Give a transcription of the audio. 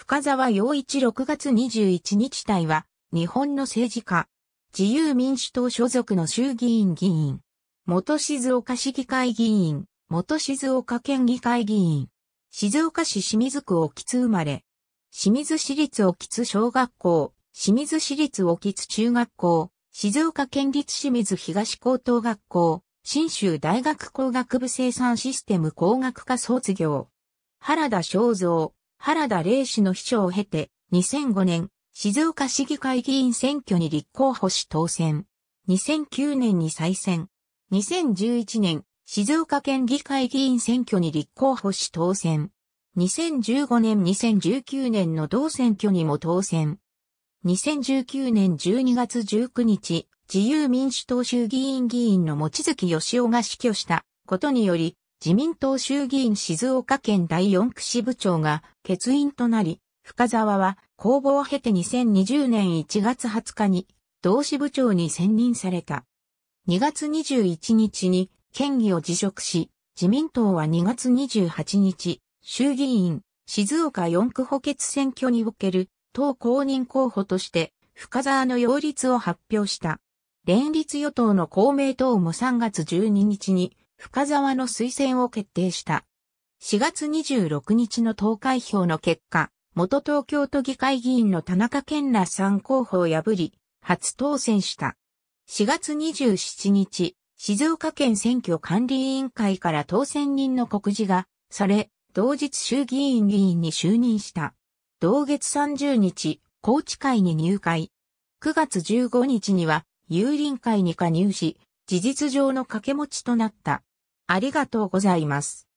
深沢陽一6月21日隊は、日本の政治家、自由民主党所属の衆議院議員、元静岡市議会議員、元静岡県議会議員、静岡市清水区沖津生まれ、清水市立沖津小学校、清水市立沖津中学校、静岡県立清水東高等学校、新州大学工学部生産システム工学科卒業。原田正造、原田玲氏の秘書を経て、2005年、静岡市議会議員選挙に立候補し当選。2009年に再選。2011年、静岡県議会議員選挙に立候補し当選。2015年2019年の同選挙にも当選。2019年12月19日、自由民主党衆議院議員の持月義雄が死去したことにより、自民党衆議院静岡県第四区支部長が欠員となり、深沢は公募を経て2020年1月20日に同支部長に選任された。2月21日に県議を辞職し、自民党は2月28日、衆議院静岡四区補欠選挙における党公認候補として深沢の擁立を発表した。連立与党の公明党も3月12日に深沢の推薦を決定した。4月26日の投開票の結果、元東京都議会議員の田中健らん候補を破り、初当選した。4月27日、静岡県選挙管理委員会から当選人の告示がされ、同日衆議院議員に就任した。同月30日、高知会に入会。9月15日には、有林会に加入し、事実上の掛け持ちとなった。ありがとうございます。